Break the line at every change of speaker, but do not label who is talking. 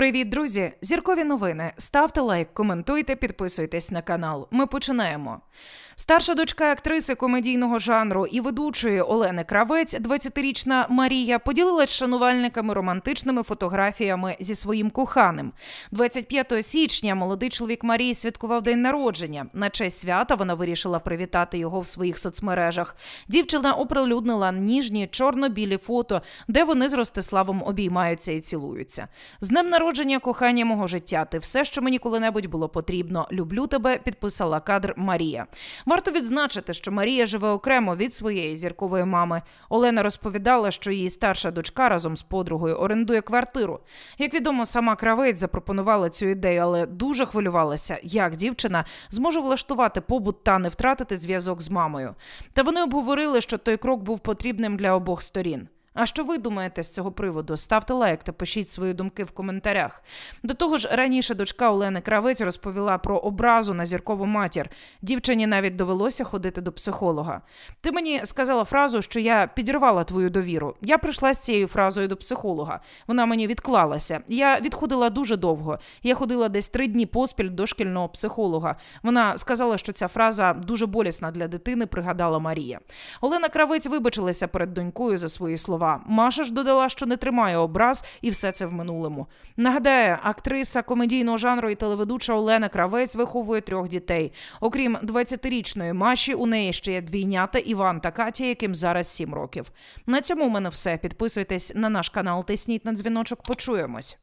Привіт, друзі! Зіркові новини. Ставте лайк, коментуйте, підписуйтесь на канал. Ми починаємо. Старша дочка актриси комедійного жанру і ведучої Олени Кравець, 20-річна Марія, поділилась шанувальниками романтичними фотографіями зі своїм коханим. 25 січня молодий чоловік Марії святкував день народження. На честь свята вона вирішила привітати його в своїх соцмережах. Дівчина оприлюднила ніжні чорно-білі фото, де вони з Ростиславом обіймаються і цілуються. З ним народження народження, кохання мого життя. Ти все, що мені коли-небудь було потрібно. Люблю тебе. Підписала кадр Марія. Варто відзначити, що Марія живе окремо від своєї зіркової мами. Олена розповідала, що її старша дочка разом з подругою орендує квартиру. Як відомо, сама кравець запропонувала цю ідею, але дуже хвилювалася, як дівчина зможе влаштувати побут та не втратити зв'язок з мамою. Та вони обговорили, що той крок був потрібним для обох сторін. А що ви думаєте з цього приводу? Ставте лайк та пишіть свої думки в коментарях. До того ж, раніше дочка Олени Кравець розповіла про образу на зіркову матір. Дівчині навіть довелося ходити до психолога. Ти мені сказала фразу, що я підірвала твою довіру. Я прийшла з цією фразою до психолога. Вона мені відклалася. Я відходила дуже довго. Я ходила десь три дні поспіль до шкільного психолога. Вона сказала, що ця фраза дуже болісна для дитини. Пригадала Марія. Олена Кравець вибачилася перед донькою за свої слова зла. Маша ж додала, що не тримає образ, і все це в минулому. Нагадаю, актриса комедійного жанру і телеведуча Олена Кравець виховує трьох дітей. Окрім 20-річної Маші, у неї ще є двійнята Іван та Катя, яким зараз 7 років. На цьому в мене все. Підписуйтесь на наш канал, тисніть на дзвіночок. Почуємось.